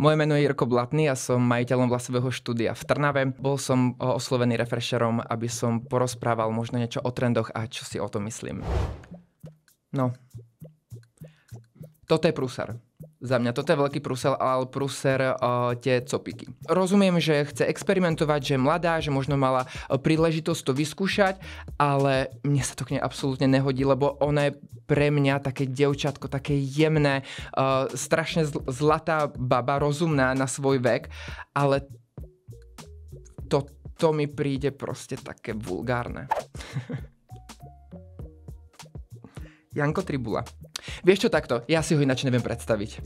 Moje meno je Jirko Blatný a som majiteľom vlasového štúdia v Trnave. Bol som eh, oslovený refresherom, aby som porozprával možno niečo o trendoch a čo si o tom myslím. No. Toto je prúsar. Za mňa toto je veľký prusel ale prúser uh, tie copiky. Rozumiem, že chce experimentovať, že je mladá, že možno mala eh, príležitosť to vyskúšať, ale mne sa to k nej absolútne nehodí, lebo ona je pre mňa také devčatko, také jemné, uh, strašne zl- zlatá baba, rozumná na svoj vek, ale to, to mi príde proste také vulgárne. Janko Tribula. Vieš čo takto, ja si ho ináč neviem predstaviť.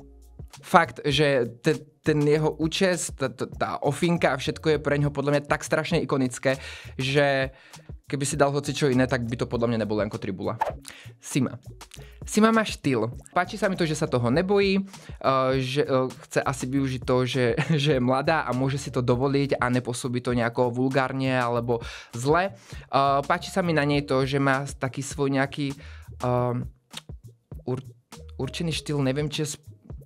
Fakt, že te, ten jeho účest, tá, tá ofinka a všetko je pre neho podľa mňa tak strašne ikonické, že keby si dal hoci čo iné, tak by to podľa mňa nebolo ako Tribula. Sima. Sima má štýl. Páči sa mi to, že sa toho nebojí, eh, že eh, chce asi využiť to, že, že je mladá a môže si to dovoliť a nepôsobí to nejako vulgárne alebo zle. Eh, páči sa mi na nej to, že má taký svoj nejaký ur, určený štýl, neviem, či,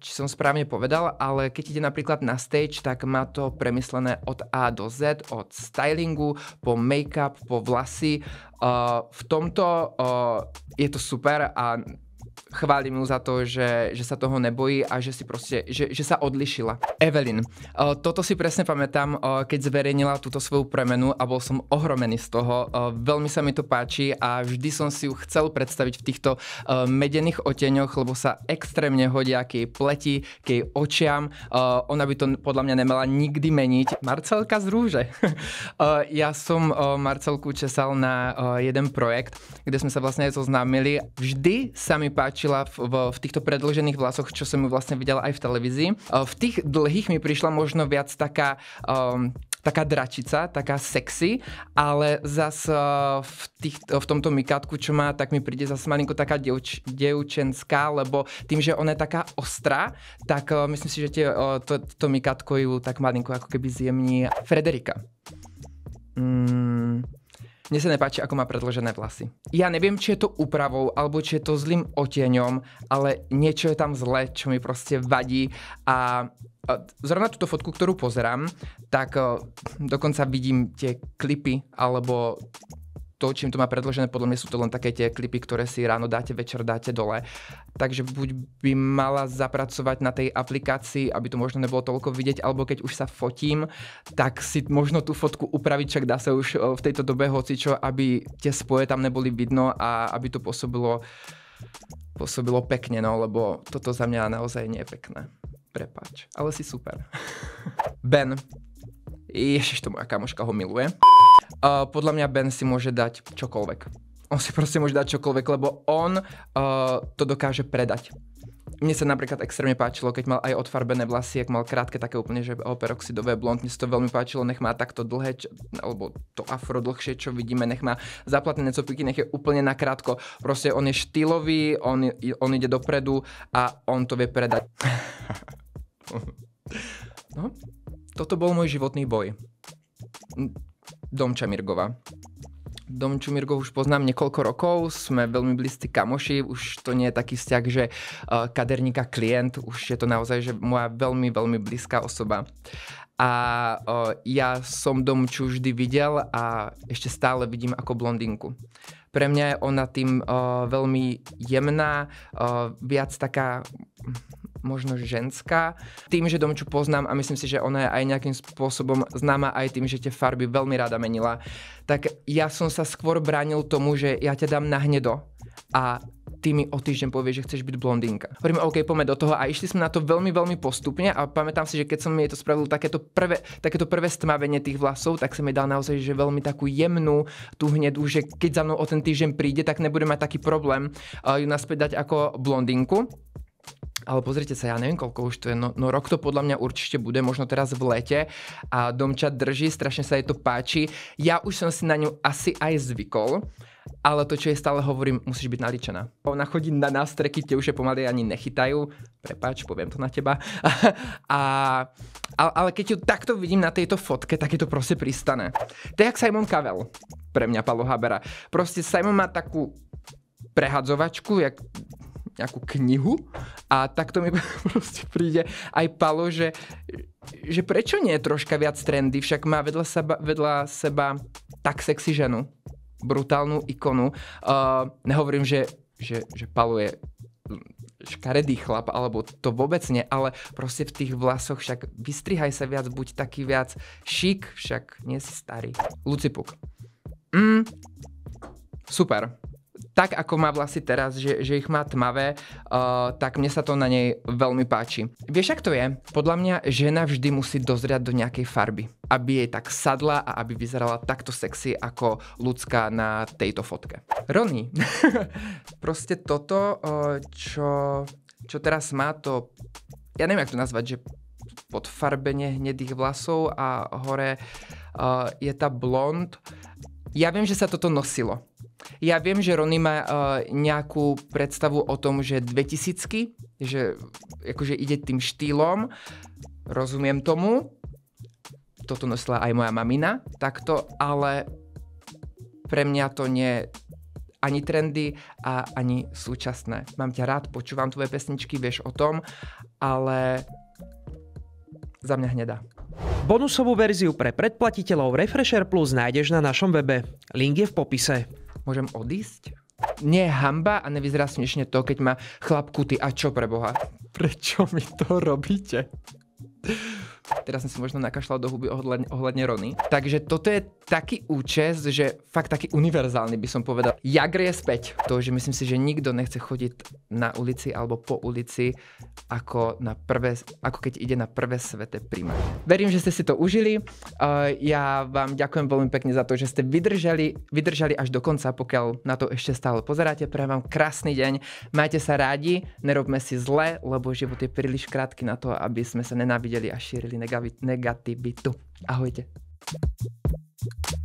či som správne povedal, ale keď ide napríklad na stage, tak má to premyslené od A do Z, od stylingu, po make-up, po vlasy. Uh, v tomto uh, je to super a chválim ju za to, že, že sa toho nebojí a že si proste, že, že sa odlišila. Evelyn, eh, toto si presne pamätám, eh, keď zverejnila túto svoju premenu a bol som ohromený z toho. Eh, veľmi sa mi to páči a vždy som si ju chcel predstaviť v týchto medených oteňoch, lebo sa extrémne hodia k jej pleti, k jej očiam. ona by to podľa mňa nemala nikdy meniť. Marcelka z rúže. ja som Marcelku česal na jeden projekt, kde sme sa vlastne aj zoznámili. Vždy sa mi páči páčila v, v, v týchto predlžených vlasoch, čo som ju vlastne videla aj v televízii. E, v tých dlhých mi prišla možno viac taká... Um, taká dračica, taká sexy, ale zas e, v, tých, v tomto mikátku, čo má, tak mi príde zase malinko taká devč, devčenská, lebo tým, že ona je taká ostrá, tak e, myslím si, že tie, to, to mikátko ju tak malinko ako keby zjemní. Frederika. Mm. Mne sa nepáči, ako má predložené vlasy. Ja neviem, či je to úpravou, alebo či je to zlým oteňom, ale niečo je tam zle, čo mi proste vadí a zrovna túto fotku, ktorú pozerám, tak e, dokonca vidím tie klipy alebo to, čím to má predložené, podľa mňa sú to len také tie klipy, ktoré si ráno dáte, večer dáte dole. Takže buď by mala zapracovať na tej aplikácii, aby to možno nebolo toľko vidieť, alebo keď už sa fotím, tak si možno tú fotku upraviť, čak dá sa už e, v tejto dobe hocičo, aby tie spoje tam neboli vidno a aby to pôsobilo, pôsobilo pekne, no, lebo toto za mňa naozaj nie je pekné. Prepač, ale si super. ben, Ježiš, to moja kamoška ho miluje. Uh, podľa mňa Ben si môže dať čokoľvek. On si proste môže dať čokoľvek, lebo on uh, to dokáže predať. Mne sa napríklad extrémne páčilo, keď mal aj odfarbené vlasy, ak mal krátke, také úplne, že peroxidové blond, mne sa to veľmi páčilo, nech má takto dlhé, čo, alebo to afro dlhšie, čo vidíme, nech má zaplatené copíky, nech je úplne nakrátko. Proste on je štýlový, on, on ide dopredu a on to vie predať. no, toto bol môj životný boj. Domča Mirgova. Domču Mirgov už poznám niekoľko rokov, sme veľmi blízci kamoši, už to nie je taký vzťah, že e, kaderníka klient, už je to naozaj že moja veľmi, veľmi blízka osoba. A e, ja som Domču vždy videl a ešte stále vidím ako blondinku. Pre mňa je ona tým e, veľmi jemná, viac taká možno ženská. Tým, že Domču poznám a myslím si, že ona je aj nejakým spôsobom známa aj tým, že tie farby veľmi rada menila, tak ja som sa skôr bránil tomu, že ja ťa dám na hnedo a ty mi o týždeň povieš, že chceš byť blondinka. Hovorím, OK, poďme do toho a išli sme na to veľmi, veľmi postupne a pamätám si, že keď som jej to spravil takéto prvé, takéto prvé stmavenie tých vlasov, tak som jej dal naozaj že veľmi takú jemnú, tú hnedu, že keď za mnou o ten týždeň príde, tak nebude mať taký problém uh, ju naspäť dať ako blondinku ale pozrite sa, ja neviem, koľko už to je, no, no rok to podľa mňa určite bude, možno teraz v lete a Domča drží, strašne sa jej to páči. Ja už som si na ňu asi aj zvykol, ale to, čo jej stále hovorím, musíš byť naličená. Ona chodí na nástreky, tie už je pomaly ani nechytajú. Prepač, poviem to na teba. a, ale, ale keď ju takto vidím na tejto fotke, tak je to proste pristane. To je jak Simon Cavell, pre mňa Palo Habera. Proste Simon má takú prehadzovačku, jak nejakú knihu a takto mi proste príde aj Palo, že, že prečo nie je troška viac trendy, však má vedľa seba, vedľa seba tak sexy ženu, brutálnu ikonu. Uh, nehovorím, že, že, že Palo je mm, škaredý chlap, alebo to vôbec nie, ale proste v tých vlasoch však vystrihaj sa viac, buď taký viac šik, však nie si starý. Lucipuk. Mm, super tak ako má vlasy teraz, že, že ich má tmavé, uh, tak mne sa to na nej veľmi páči. Vieš, ak to je? Podľa mňa žena vždy musí dozriať do nejakej farby, aby jej tak sadla a aby vyzerala takto sexy ako ľudská na tejto fotke. Rony, proste toto, uh, čo, čo teraz má to, ja neviem, jak to nazvať, že podfarbenie hnedých vlasov a hore uh, je tá blond. Ja viem, že sa toto nosilo ja viem, že Rony má uh, nejakú predstavu o tom, že 2000 že akože ide tým štýlom, rozumiem tomu, toto nosila aj moja mamina, takto, ale pre mňa to nie ani trendy a ani súčasné. Mám ťa rád, počúvam tvoje pesničky, vieš o tom, ale za mňa hnedá. Bonusovú verziu pre predplatiteľov Refresher Plus nájdeš na našom webe. Link je v popise môžem odísť? Nie je hamba a nevyzerá smiešne to, keď má chlap kuty A čo pre boha? Prečo mi to robíte? Teraz som si možno nakašľal do huby ohľadne, ohľadne Rony. Takže toto je taký účest, že fakt taký univerzálny by som povedal. Jagr je späť. To, že myslím si, že nikto nechce chodiť na ulici alebo po ulici ako, na prvé, ako keď ide na prvé sveté príma. Verím, že ste si to užili. Uh, ja vám ďakujem veľmi pekne za to, že ste vydržali, vydržali až do konca, pokiaľ na to ešte stále pozeráte. Prajem vám krásny deň. Majte sa rádi, nerobme si zle, lebo život je príliš krátky na to, aby sme sa nenávideli videli a šírili negativitu. Ahojte. Thank you.